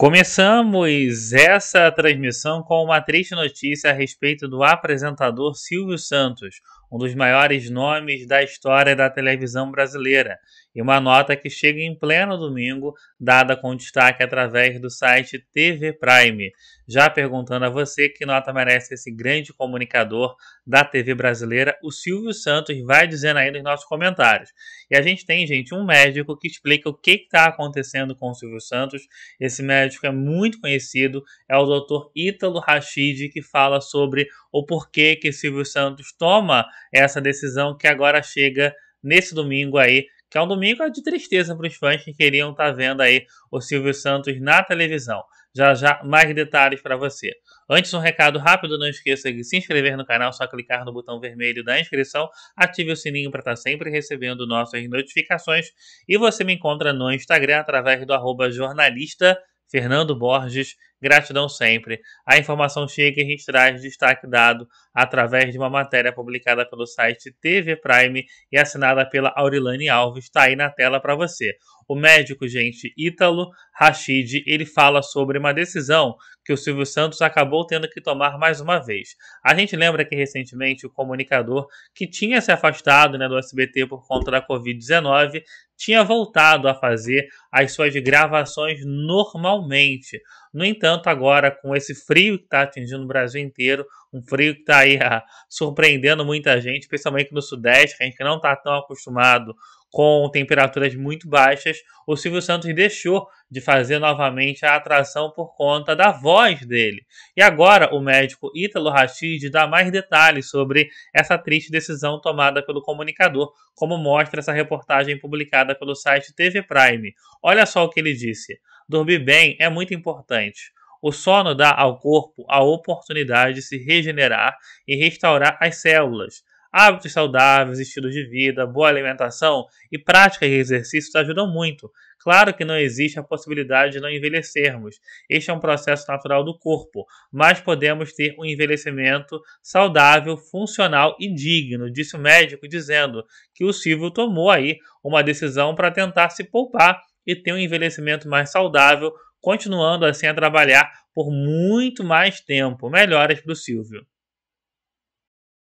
Começamos essa transmissão com uma triste notícia a respeito do apresentador Silvio Santos, um dos maiores nomes da história da televisão brasileira, e uma nota que chega em pleno domingo, dada com destaque através do site TV Prime, já perguntando a você que nota merece esse grande comunicador da TV brasileira, o Silvio Santos vai dizendo aí nos nossos comentários. E a gente tem, gente, um médico que explica o que está acontecendo com o Silvio Santos. Esse médico é muito conhecido, é o Dr. Ítalo Rachid, que fala sobre o porquê que Silvio Santos toma essa decisão que agora chega nesse domingo aí, que é um domingo de tristeza para os fãs que queriam estar tá vendo aí o Silvio Santos na televisão. Já já mais detalhes para você. Antes, um recado rápido: não esqueça de se inscrever no canal, só clicar no botão vermelho da inscrição, ative o sininho para estar tá sempre recebendo nossas notificações. E você me encontra no Instagram através do jornalista Fernando Borges Gratidão sempre. A informação chega e a gente traz destaque dado através de uma matéria publicada pelo site TV Prime e assinada pela Aurilane Alves. Está aí na tela para você. O médico, gente, Ítalo Rachid, ele fala sobre uma decisão que o Silvio Santos acabou tendo que tomar mais uma vez. A gente lembra que recentemente o comunicador que tinha se afastado né, do SBT por conta da Covid-19 tinha voltado a fazer as suas gravações normalmente. No entanto, tanto agora com esse frio que está atingindo o Brasil inteiro, um frio que está aí ah, surpreendendo muita gente, especialmente no Sudeste, que a gente não está tão acostumado com temperaturas muito baixas, o Silvio Santos deixou de fazer novamente a atração por conta da voz dele. E agora o médico Ítalo Rachid dá mais detalhes sobre essa triste decisão tomada pelo comunicador, como mostra essa reportagem publicada pelo site TV Prime. Olha só o que ele disse: dormir bem é muito importante. O sono dá ao corpo a oportunidade de se regenerar e restaurar as células. Hábitos saudáveis, estilo de vida, boa alimentação e práticas de exercícios ajudam muito. Claro que não existe a possibilidade de não envelhecermos. Este é um processo natural do corpo, mas podemos ter um envelhecimento saudável, funcional e digno, disse o médico, dizendo que o Silvio tomou aí uma decisão para tentar se poupar e ter um envelhecimento mais saudável, continuando assim a trabalhar por muito mais tempo. Melhoras para o Silvio.